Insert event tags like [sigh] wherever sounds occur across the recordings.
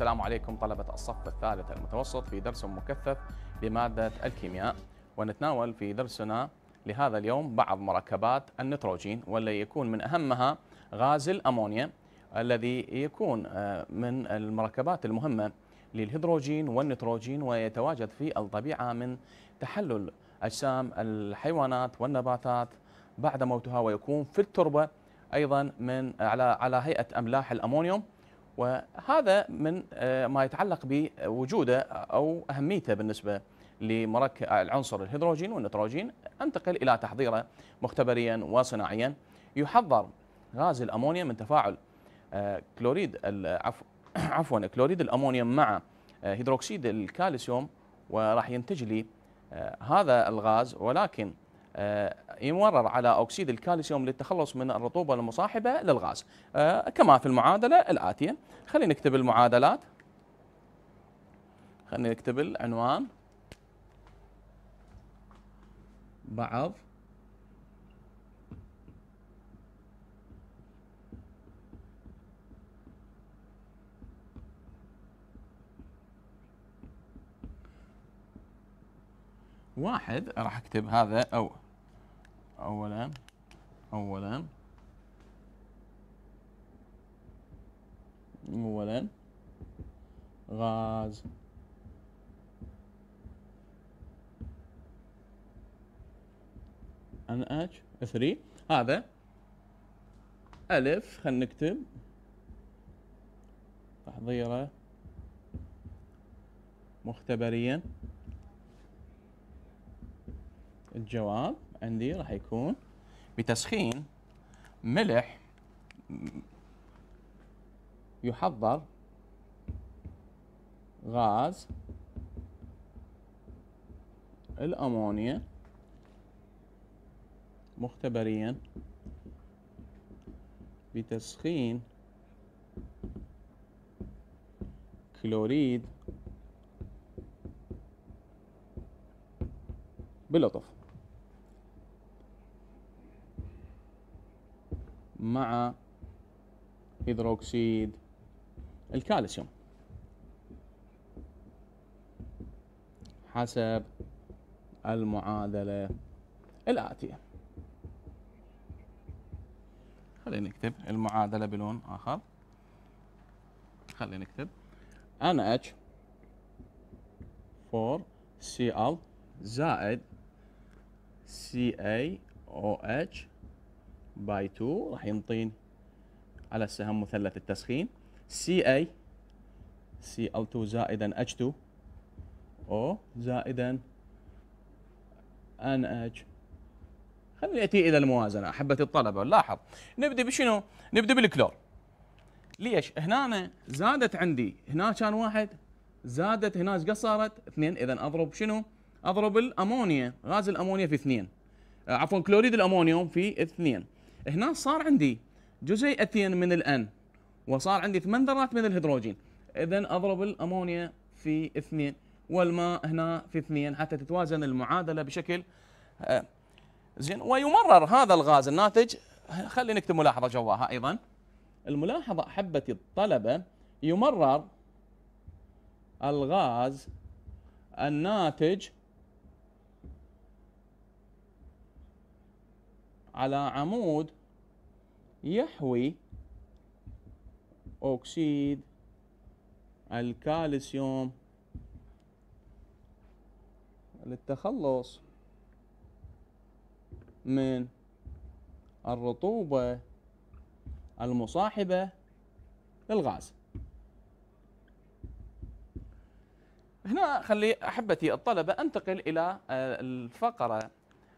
السلام عليكم طلبة الصف الثالث المتوسط في درس مكثف بمادة الكيمياء ونتناول في درسنا لهذا اليوم بعض مركبات النيتروجين والذي يكون من أهمها غاز الأمونيا الذي يكون آه، من المركبات المهمة للهيدروجين والنيتروجين ويتواجد في الطبيعة من تحلل أجسام الحيوانات والنباتات بعد موتها ويكون في التربة أيضا من على على هيئة أملاح الأمونيوم وهذا من آه، ما يتعلق بوجوده أو أهميته بالنسبة لمركب العنصر الهيدروجين والنيتروجين انتقل إلى تحضيره مختبريا وصناعيا يحضر غاز الأمونيا من تفاعل آه، كلوريد [coughs] عفوا كلوريد الامونيا مع آه، هيدروكسيد الكالسيوم وراح ينتج لي هذا الغاز ولكن آه، يمرر على أكسيد الكالسيوم للتخلص من الرطوبة المصاحبة للغاز آه، كما في المعادلة الآتية خلينا نكتب المعادلات خلينا نكتب العنوان بعض واحد راح اكتب هذا او اولا اولا اولا غاز ان اتش 3 هذا الف خلينا نكتب تحضيره مختبريا الجواب عندي راح يكون بتسخين ملح يحضر غاز الأمونيا مختبريا بتسخين كلوريد بلطف مع هيدروكسيد الكالسيوم حسب المعادلة الآتية خلينا نكتب المعادلة بلون آخر خلينا نكتب NH 4 Cl زائد CaOH باي 2 راح ينطين على السهم مثلث التسخين سي اي سي ال 2 زائدا اتش 2 او زائدا ان اتش خلينا ناتي الى الموازنه احبه الطلبه لاحظ نبدا بشنو؟ نبدا بالكلور ليش؟ هنا زادت عندي هنا كان واحد زادت هنا ايش قصرت؟ اثنين اذا اضرب شنو؟ اضرب الامونيا غاز الامونيا في اثنين آه، عفوا كلوريد الامونيوم في اثنين هنا صار عندي جزيئتين من الان وصار عندي ثمان ذرات من الهيدروجين اذا اضرب الامونيا في اثنين والماء هنا في اثنين حتى تتوازن المعادله بشكل آه، زين ويمرر هذا الغاز الناتج خلينا نكتب ملاحظه جواها ايضا الملاحظه احبتي الطلبه يمرر الغاز الناتج على عمود يحوي أكسيد الكالسيوم للتخلص من الرطوبة المصاحبة للغاز هنا خلي أحبتي الطلبة أنتقل إلى آه، الفقرة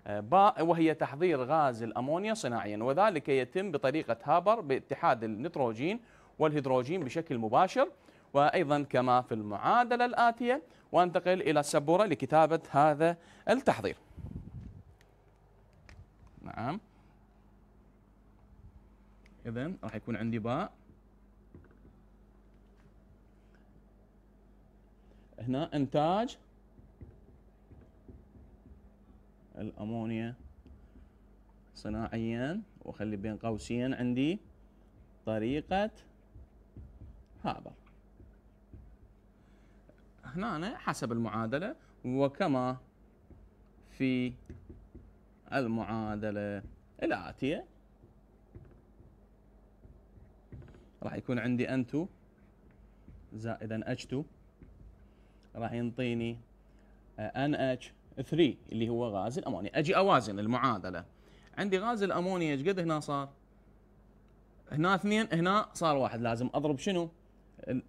باء وهي تحضير غاز الأمونيا صناعيا وذلك يتم بطريقة هابر باتحاد النيتروجين والهيدروجين بشكل مباشر وأيضا كما في المعادلة الآتية وأنتقل إلى السبورة لكتابة هذا التحضير نعم إذا راح يكون عندي باء هنا إنتاج الأمونيا صناعيا وأخلي بين قوسين عندي طريقة هذا هنا أنا حسب المعادلة وكما في المعادلة الآتية راح يكون عندي N2 زايدا زائدا H2 راح ينطيني NH 3 اللي هو غاز الامونيا اجي اوازن المعادله عندي غاز الامونيا ايش قد هنا صار هنا اثنين هنا صار واحد لازم اضرب شنو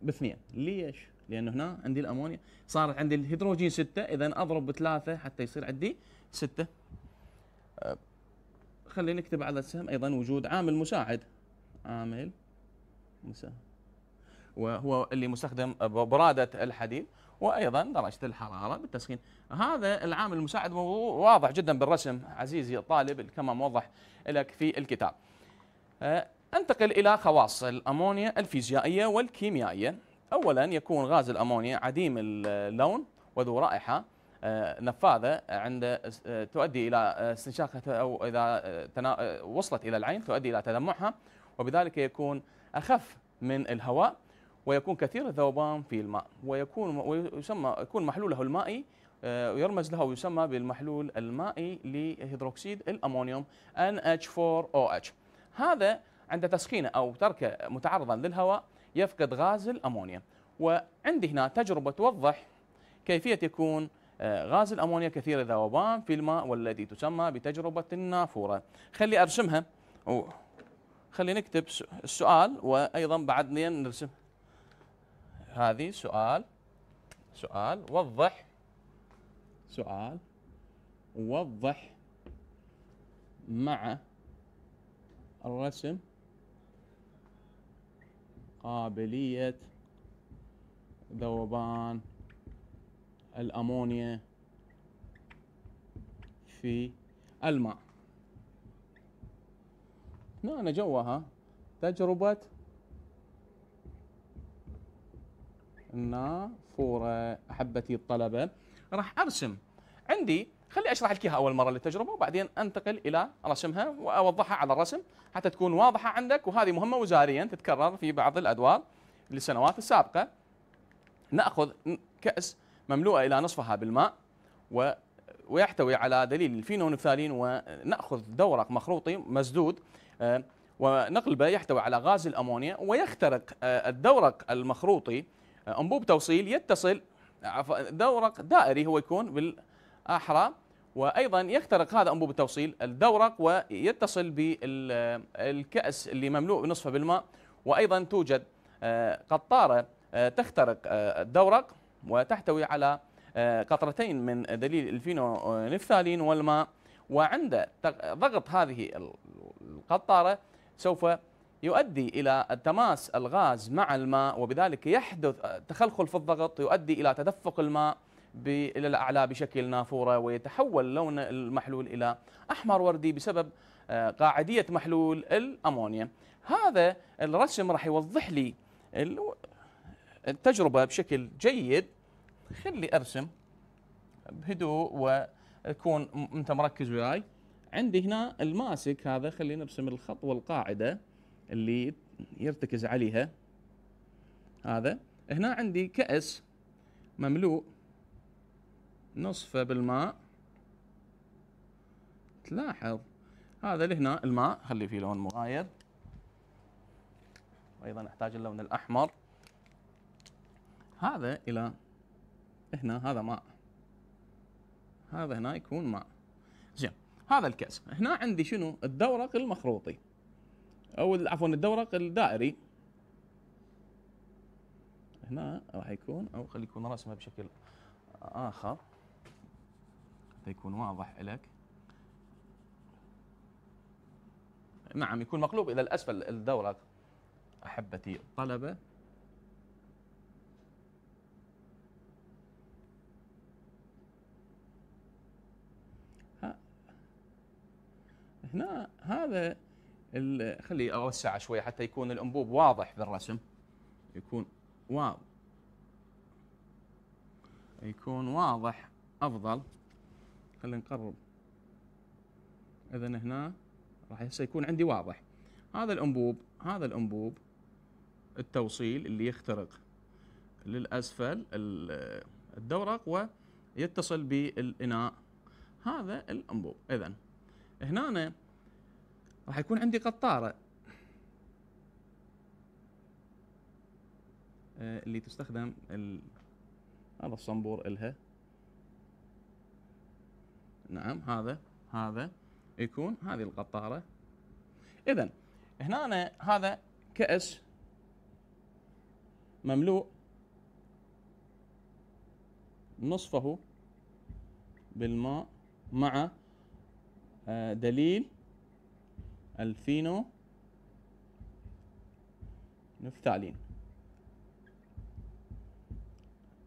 باثنين ليش لانه هنا عندي الامونيا صار عندي الهيدروجين ستة اذا اضرب بثلاثة حتى يصير عندي ستة أه، خلينا نكتب على السهم ايضا وجود عامل مساعد عامل مساعد وهو اللي مستخدم برادة الحديد وايضا درجه الحراره بالتسخين هذا العامل المساعد واضح جدا بالرسم عزيزي الطالب كما موضح لك في الكتاب آه، انتقل الى خواص الامونيا الفيزيائيه والكيميائيه اولا يكون غاز الامونيا عديم اللون وذو رائحه آه، نفاذه عند آه، تؤدي الى استنشاقها او اذا وصلت الى العين تؤدي الى تدمعها وبذلك يكون اخف من الهواء ويكون كثير الذوبان في الماء ويكون ويسمى يكون محلوله المائي آه، يرمز له ويسمى بالمحلول المائي لهيدروكسيد الامونيوم NH4OH هذا عند تسخينه او تركه متعرضا للهواء يفقد غاز الامونيا وعندي هنا تجربه توضح كيفيه يكون آه، غاز الامونيا كثير الذوبان في الماء والتي تسمى بتجربه النافوره خلي ارسمها خلي نكتب السؤال وايضا بعد نرسم هذه سؤال سؤال وضح سؤال وضح مع الرسم قابلية ذوبان الأمونيا في الماء هنا جوها تجربة نافورة أحبتي الطلبة راح أرسم عندي خلي أشرح لك إياها أول مرة للتجربة وبعدين أنتقل إلى رسمها وأوضحها على الرسم حتى تكون واضحة عندك وهذه مهمة وزاريا تتكرر في بعض الأدوار للسنوات السابقة نأخذ كأس مملوءة إلى نصفها بالماء و ويحتوي على دليل الفينونفثالين ونأخذ دورق مخروطي مسدود آه، ونقلبه يحتوي على غاز الأمونيا ويخترق آه، الدورق المخروطي انبوب آه، توصيل يتصل آه، دورق دائري هو يكون بالاحرى وايضا يخترق هذا انبوب التوصيل الدورق ويتصل بالكاس اللي مملوء بنصفه بالماء وايضا توجد آه، قطاره تخترق الدورق وتحتوي على قطرتين من دليل الفينونفثالين والماء وعند ضغط هذه القطاره سوف يؤدي إلى تماس الغاز مع الماء وبذلك يحدث تخلخل في الضغط يؤدي إلى تدفق الماء إلى الأعلى بشكل نافورة ويتحول لون المحلول إلى أحمر وردي بسبب آه، قاعدية محلول الأمونيا هذا الرسم راح يوضح لي التجربة بشكل جيد خلي أرسم بهدوء وتكون أنت مركز وياي عندي هنا الماسك هذا خلينا نرسم الخط والقاعدة اللي يرتكز عليها هذا هنا عندي كأس مملوء نصفه بالماء تلاحظ هذا اللي هنا الماء خلي فيه لون مغاير وايضا احتاج اللون الاحمر هذا الى هنا هذا ماء هذا هنا يكون ماء زين هذا الكاس هنا عندي شنو الدورق المخروطي او عفوا الدورق الدائري هنا راح يكون او خلي يكون رسمه بشكل اخر حتى يكون واضح لك نعم يكون مقلوب الى الاسفل الدورق احبتي الطلبه هنا هذا خلي اوسع شوي حتى يكون الانبوب واضح بالرسم يكون واضح يكون واضح افضل خلينا نقرب اذا هنا راح هسه يكون عندي واضح هذا الانبوب هذا الانبوب التوصيل اللي يخترق للاسفل الدورق ويتصل بالاناء هذا الانبوب اذا هنا راح يكون عندي قطاره آه، اللي تستخدم ال... هذا الصنبور الها نعم هذا هذا يكون هذه القطاره اذا هنا أنا هذا كاس مملوء نصفه بالماء مع آه، دليل الفينو نفتالين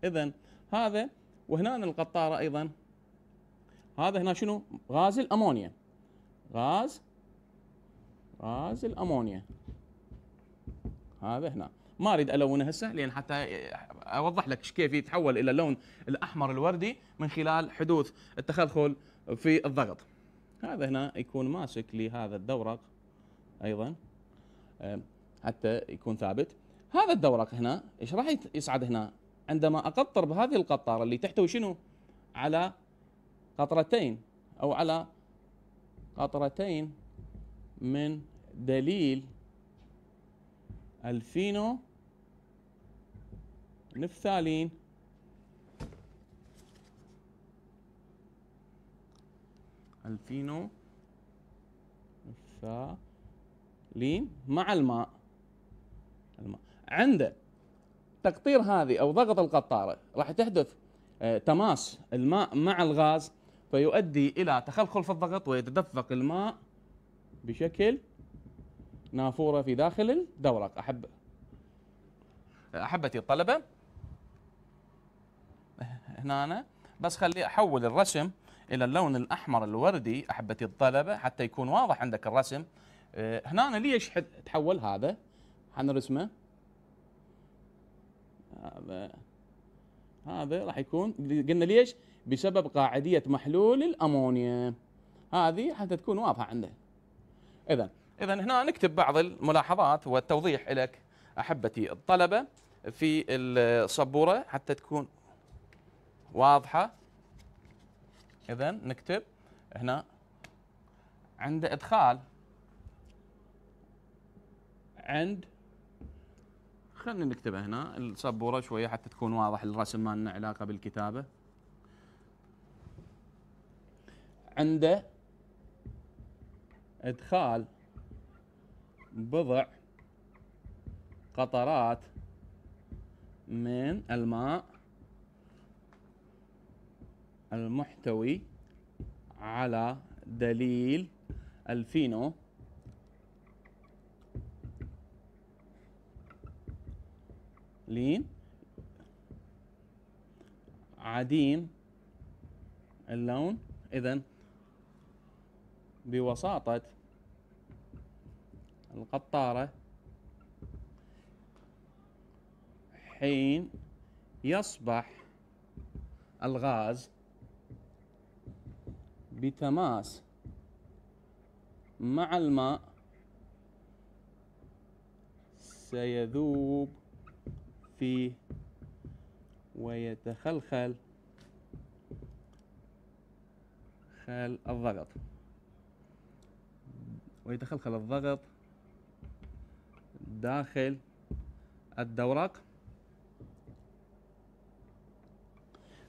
اذا هذا وهنا القطاره ايضا هذا هنا شنو غاز الامونيا غاز غاز الامونيا هذا هنا ما اريد الونه هسه لان حتى اوضح لك كيف يتحول الى اللون الاحمر الوردي من خلال حدوث التخلخل في الضغط هذا هنا يكون ماسك لهذا الدورق ايضا حتى يكون ثابت هذا الدورق هنا ايش راح يصعد هنا عندما اقطر بهذه القطاره اللي تحتوي شنو على قطرتين او على قطرتين من دليل الفينو نفثالين الفينو ثالين مع الماء الماء عند تقطير هذه او ضغط القطاره راح تحدث آه، تماس الماء مع الغاز فيؤدي الى تخلخل في الضغط ويتدفق الماء بشكل نافوره في داخل الدورق احب احبتي الطلبه هنا أنا بس خلي احول الرسم الى اللون الاحمر الوردي احبتي الطلبه حتى يكون واضح عندك الرسم آه، هنا ليش تحول هذا حنرسمه هذا هذا راح يكون قلنا ليش بسبب قاعديه محلول الامونيا هذه حتى تكون واضحه عنده اذا اذا هنا نكتب بعض الملاحظات والتوضيح لك احبتي الطلبه في الصبوره حتى تكون واضحه اذا نكتب هنا عند ادخال عند خلينا نكتبها هنا السبوره شويه حتى تكون واضح الرسم ما لنا علاقه بالكتابه عند ادخال بضع قطرات من الماء المحتوي على دليل الفينو لين عديم اللون اذا بوساطة القطارة حين يصبح الغاز بتماس مع الماء سيذوب فيه ويتخلخل خل الضغط ويتخلخل الضغط داخل الدورق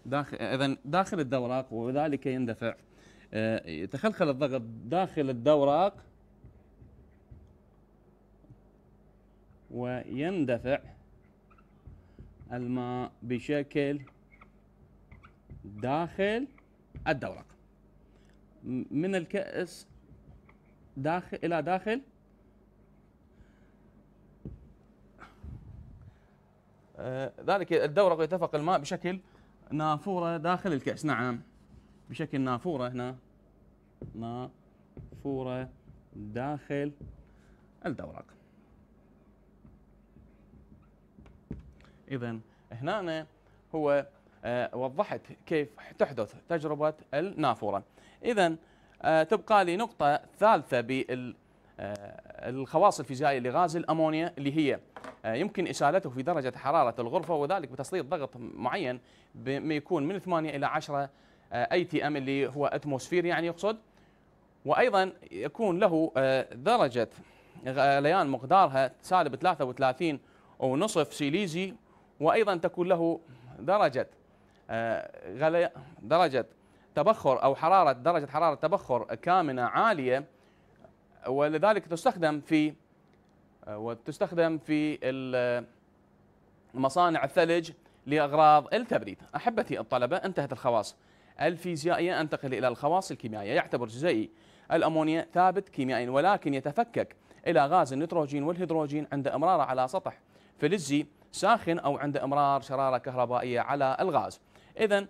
داخل اذا داخل الدورق وذلك يندفع يتخلخل آه، الضغط داخل الدوراق ويندفع الماء بشكل داخل الدورق من الكأس داخل إلى داخل آه، ذلك الدورق يتفق الماء بشكل نافورة داخل الكأس نعم بشكل نافوره هنا نافوره داخل الدورق اذا هنا هو آه، وضحت كيف تحدث تجربه النافوره اذا آه، تبقى لي نقطه ثالثه بال آه، الخواص الفيزيائيه لغاز الامونيا اللي هي يمكن اسالته في درجه حراره الغرفه وذلك بتسليط ضغط معين بما يكون من 8 الى 10 آه، اي تي ام اللي هو اتموسفير يعني يقصد وايضا يكون له آه، درجه غليان آه، مقدارها سالب 33 ونصف سيليزي وايضا تكون له درجه غلي درجه تبخر او حراره درجه حراره تبخر كامنه عاليه ولذلك تستخدم في وتستخدم في مصانع الثلج لاغراض التبريد احبتي الطلبه انتهت الخواص الفيزيائية أنتقل إلى الخواص الكيميائية يعتبر جزيئي الأمونيا ثابت كيميائيا ولكن يتفكك إلى غاز النيتروجين والهيدروجين عند إمراره على سطح فلزي ساخن أو عند إمرار شرارة كهربائية على الغاز إذا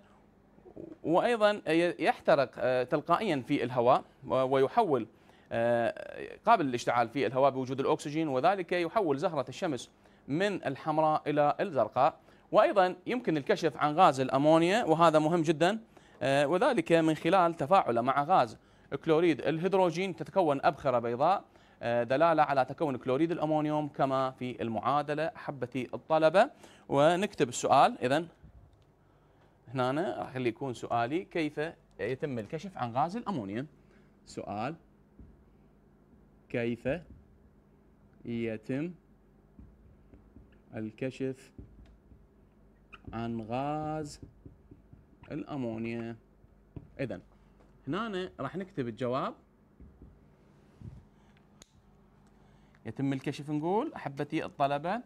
وأيضا يحترق آه، تلقائيا في الهواء ويحول آه، قابل للاشتعال في الهواء بوجود الأكسجين وذلك يحول زهرة الشمس من الحمراء إلى الزرقاء وأيضا يمكن الكشف عن غاز الأمونيا وهذا مهم جداً آه، وذلك من خلال تفاعله مع غاز كلوريد الهيدروجين تتكون أبخرة بيضاء آه، دلالة على تكون كلوريد الأمونيوم كما في المعادلة حبتي الطلبة ونكتب السؤال إذا هنا راح يكون سؤالي كيف يتم الكشف عن غاز الأمونيوم سؤال كيف يتم الكشف عن غاز الامونيا اذا هنا راح نكتب الجواب يتم الكشف نقول احبتي الطلبه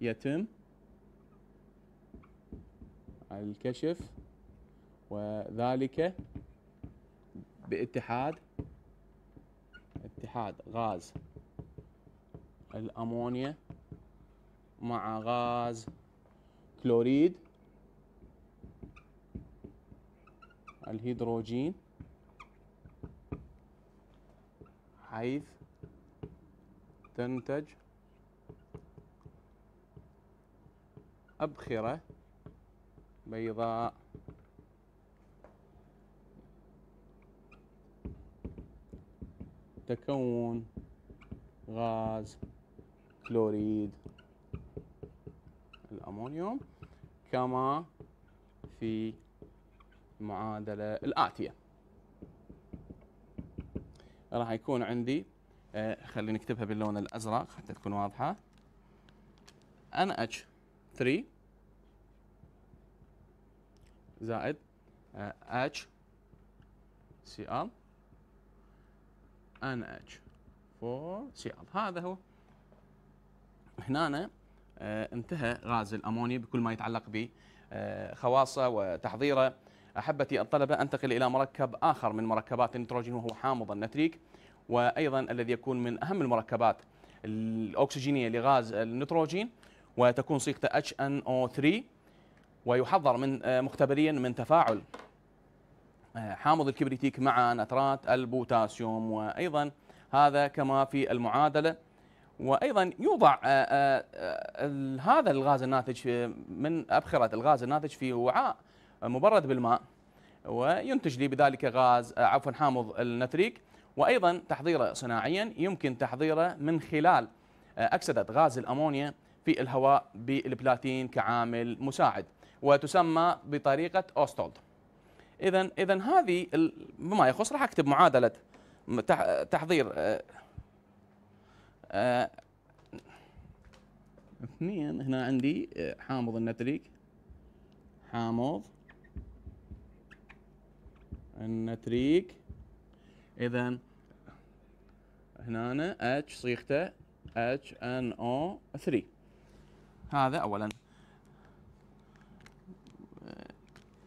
يتم الكشف وذلك باتحاد اتحاد غاز الامونيا مع غاز كلوريد الهيدروجين حيث تنتج أبخرة بيضاء تكون غاز كلوريد الأمونيوم كما في المعادلة الآتية راح يكون عندي آه، خلينا نكتبها باللون الأزرق حتى تكون واضحة NH3 زائد آه، HCl NH4Cl هذا هو هنا آه، انتهى غاز الأمونيا بكل ما يتعلق بخواصه وتحضيره أحبتي الطلبة أنتقل إلى مركب آخر من مركبات النيتروجين وهو حامض النتريك وأيضا الذي يكون من أهم المركبات الأكسجينية لغاز النيتروجين وتكون صيغته HNO3 ويحضر من آه، مختبريا من تفاعل آه، حامض الكبريتيك مع نترات البوتاسيوم وأيضا هذا كما في المعادلة وأيضا يوضع آه، هذا الغاز الناتج من أبخرة الغاز الناتج في وعاء مبرد بالماء وينتج لي بذلك غاز آه، عفوا حامض النتريك وايضا تحضيره صناعيا يمكن تحضيره من خلال آه، اكسده غاز الامونيا في الهواء بالبلاتين كعامل مساعد وتسمى بطريقه اوستولد. اذا اذا هذه بما يخص راح اكتب معادله تحضير آه، اثنين هنا عندي حامض النتريك حامض النتريك اذا هنا اتش صيغته اتش ان او 3 هذا اولا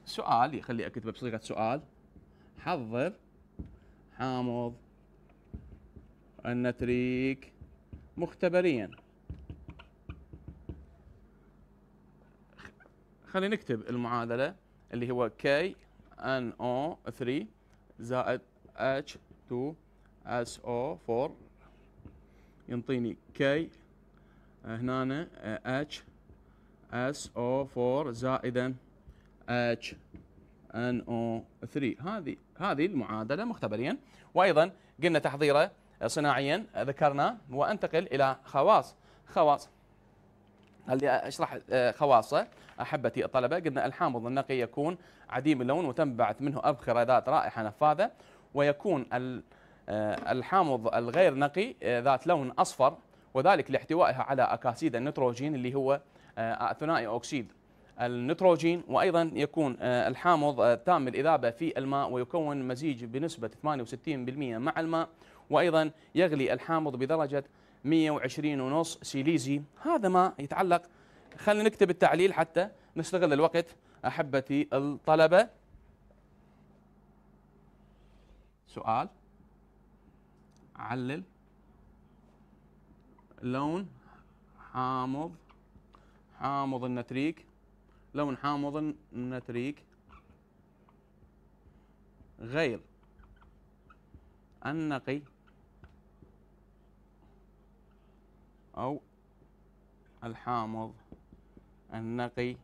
سؤال يخلي اكتبه بصيغه سؤال حضر حامض النتريك مختبريا خلينا نكتب المعادله اللي هو كي NO3 زائد H2SO4 ينطيني K هنا hso 4 زائدا hno 3 هذه هذه المعادله مختبريا وايضا قلنا تحضيره صناعيا ذكرنا وانتقل الى خواص خواص خلي اشرح آه، خواصه احبتي الطلبه قلنا الحامض النقي يكون عديم اللون وتنبعث منه ابخره ذات رائحه نفاذه ويكون آه، الحامض الغير نقي آه، ذات لون اصفر وذلك لاحتوائها على اكاسيد النيتروجين اللي هو آه، ثنائي اكسيد النيتروجين وايضا يكون الحامض تام الاذابه في الماء ويكون مزيج بنسبه 68% مع الماء وايضا يغلي الحامض بدرجه 120.5 سيليزي هذا ما يتعلق خلينا نكتب التعليل حتى نشتغل الوقت أحبتي الطلبة سؤال علل لون حامض حامض النتريك لون حامض النتريك غير النقي أو الحامض النقي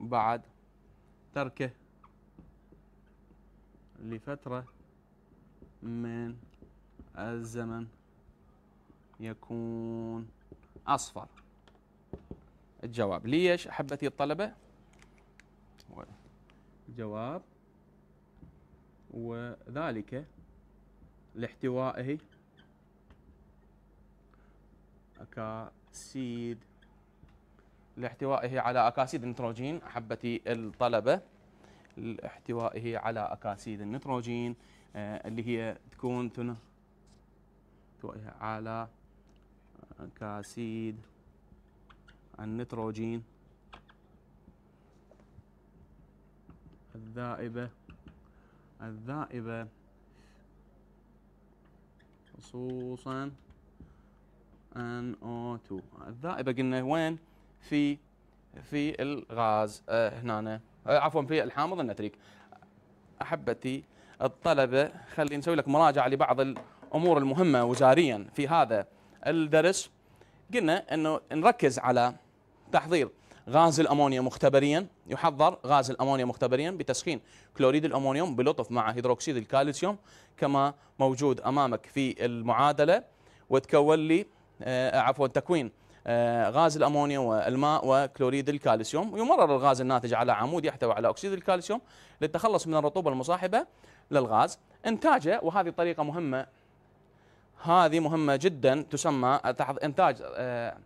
بعد تركه لفترة من الزمن يكون أصفر الجواب ليش أحبتي الطلبة جواب وذلك لاحتوائه أكاسيد لاحتوائه على أكاسيد النيتروجين أحبتي الطلبة لاحتوائه على أكاسيد النيتروجين آه، اللي هي تكون ثنى احتوائها على أكاسيد النيتروجين الذائبة الذائبة خصوصا NO2 الذائبة قلنا وين؟ في في الغاز آه، هنا آه، عفوا في الحامض النتريك احبتي الطلبه خلي نسوي لك مراجعه لبعض الامور المهمه وزاريا في هذا الدرس قلنا انه نركز على تحضير غاز الامونيا مختبريا يحضر غاز الامونيا مختبريا بتسخين كلوريد الامونيوم بلطف مع هيدروكسيد الكالسيوم كما موجود امامك في المعادله وتكون لي آه، عفوا تكوين آه، غاز الأمونيا والماء وكلوريد الكالسيوم ويمرر الغاز الناتج على عمود يحتوي على اكسيد الكالسيوم للتخلص من الرطوبه المصاحبه للغاز انتاجه وهذه طريقه مهمه هذه مهمه جدا تسمى انتاج آه،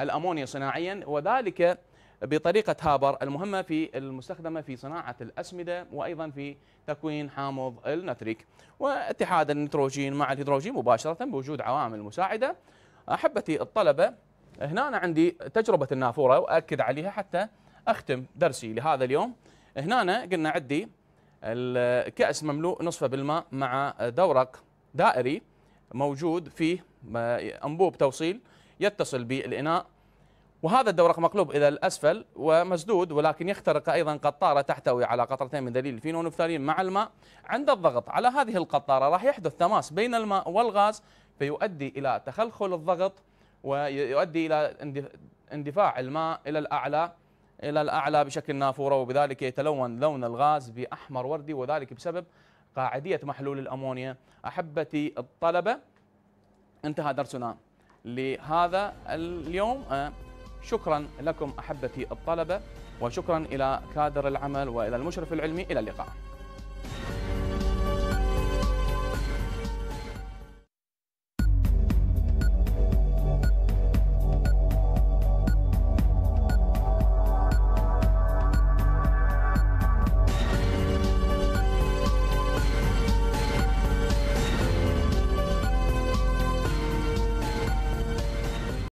الامونيا صناعيا وذلك بطريقه هابر المهمه في المستخدمه في صناعه الاسمده وايضا في تكوين حامض النتريك واتحاد النيتروجين مع الهيدروجين مباشره بوجود عوامل مساعده احبتي الطلبه هنا أنا عندي تجربة النافورة وأكد عليها حتى أختم درسي لهذا اليوم هنا قلنا عندي الكأس مملوء نصفه بالماء مع دورق دائري موجود فيه آه، أنبوب توصيل يتصل بالإناء وهذا الدورق مقلوب إلى الأسفل ومسدود ولكن يخترق أيضا قطارة تحتوي على قطرتين من دليل الفينون والنفتالين مع الماء عند الضغط على هذه القطارة راح يحدث تماس بين الماء والغاز فيؤدي إلى تخلخل الضغط ويؤدي إلى اندفاع الماء إلى الأعلى إلى الأعلى بشكل نافورة وبذلك يتلون لون الغاز بأحمر وردي وذلك بسبب قاعدية محلول الأمونيا أحبتي الطلبة انتهى درسنا لهذا اليوم آه، شكرا لكم أحبتي الطلبة وشكرا إلى كادر العمل وإلى المشرف العلمي إلى اللقاء